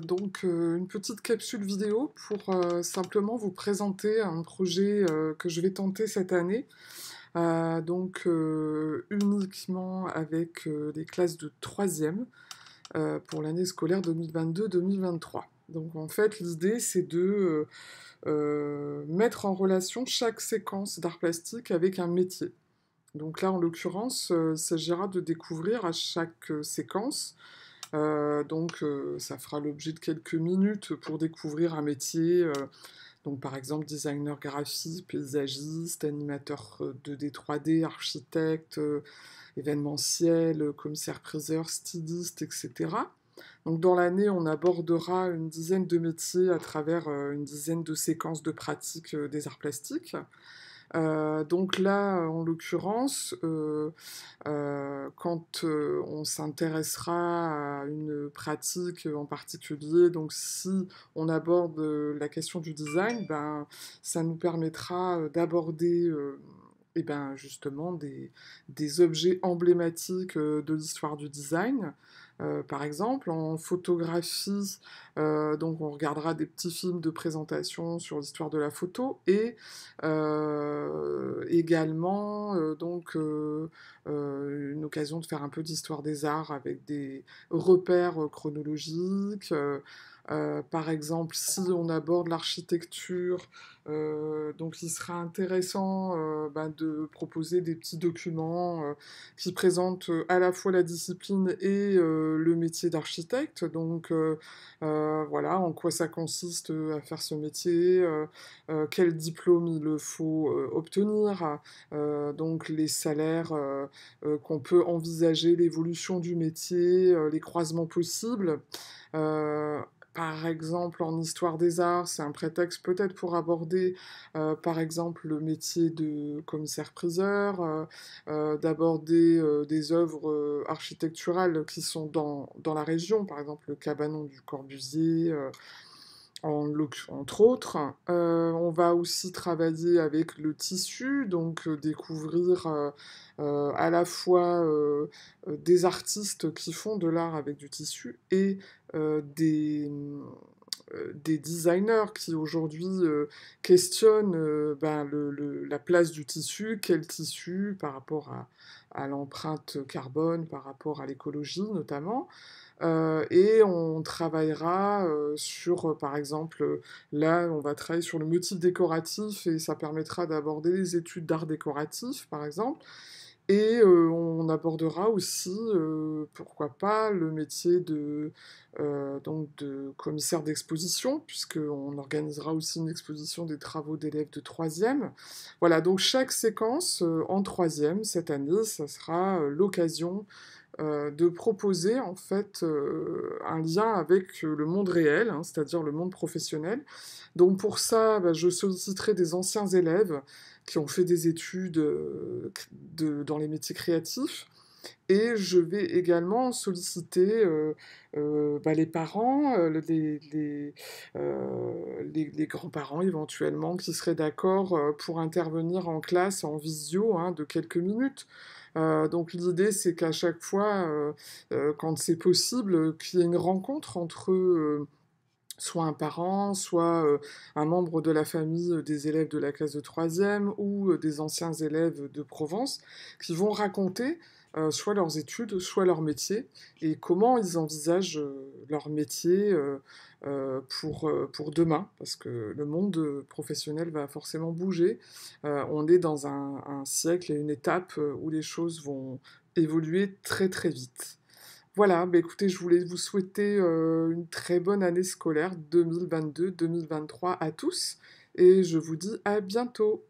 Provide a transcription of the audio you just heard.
Donc euh, une petite capsule vidéo pour euh, simplement vous présenter un projet euh, que je vais tenter cette année. donc uniquement avec des classes de 3e pour l'année scolaire 2022-2023. Donc en fait, l'idée, c'est de mettre en relation chaque séquence d'art plastique avec un métier. Donc là, en l'occurrence, il s'agira de découvrir à chaque séquence euh, donc euh, ça fera l'objet de quelques minutes pour découvrir un métier. Euh, donc par exemple designer graphique, paysagiste, animateur 2D, 3D, architecte, événementiel, commissaire-priseur, styliste, etc. Donc dans l'année, on abordera une dizaine de métiers à travers une dizaine de séquences de pratiques des arts plastiques. Euh, donc là, en l'occurrence, euh, euh, quand on s'intéressera à une pratique en particulier, donc si on aborde la question du design, ben, ça nous permettra d'aborder eh ben, justement des objets emblématiques de l'histoire du design, euh, par exemple. En photographie, euh, donc on regardera des petits films de présentation sur l'histoire de la photo et euh, également euh, donc euh, euh, une occasion de faire un peu d'histoire des arts avec des repères chronologiques. par exemple, si on aborde l'architecture, donc il sera intéressant bah, de proposer des petits documents qui présentent à la fois la discipline et le métier d'architecte. Donc voilà, en quoi ça consiste à faire ce métier, quel diplôme il faut obtenir. donc donc les salaires euh, euh, qu'on peut envisager, l'évolution du métier, euh, les croisements possibles par exemple en histoire des arts, c'est un prétexte peut-être pour aborder par exemple le métier de commissaire-priseur, d'aborder des œuvres architecturales qui sont dans, dans, la région, par exemple le cabanon du Corbusier entre autres. Euh, on va aussi travailler avec le tissu, donc euh, découvrir euh, à la fois des artistes qui font de l'art avec du tissu et des designers qui aujourd'hui questionnent ben, la place du tissu, quel tissu par rapport à l'empreinte carbone, par rapport à l'écologie notamment. Euh, et on travaillera euh, sur, euh, par exemple, là, on va travailler sur le motif décoratif et ça permettra d'aborder les études d'art décoratif, par exemple. Et on abordera aussi, pourquoi pas, le métier de, donc de commissaire d'exposition, puisqu'on organisera aussi une exposition des travaux d'élèves de troisième. Voilà, donc chaque séquence en troisième cette année, ça sera l'occasion euh, de proposer en fait euh, un lien avec euh, le monde réel, hein, c'est-à-dire le monde professionnel. Donc pour ça, bah, je solliciterai des anciens élèves qui ont fait des études dans les métiers créatifs. Et je vais également solliciter bah, les parents, les, grands-parents éventuellement qui seraient d'accord pour intervenir en classe en visio hein, de quelques minutes. Euh, donc l'idée, c'est qu'à chaque fois, euh, euh, quand c'est possible, qu'il y ait une rencontre entre soit un parent, soit un membre de la famille des élèves de la classe de troisième ou des anciens élèves de Provence, qui vont raconter soit leurs études, soit leur métier, et comment ils envisagent leur métier euh, euh, pour, euh, pour demain, parce que le monde professionnel va forcément bouger. on est dans un, siècle et une étape où les choses vont évoluer très très vite. Voilà, bah, écoutez, je voulais vous souhaiter une très bonne année scolaire 2022-2023 à tous et je vous dis à bientôt.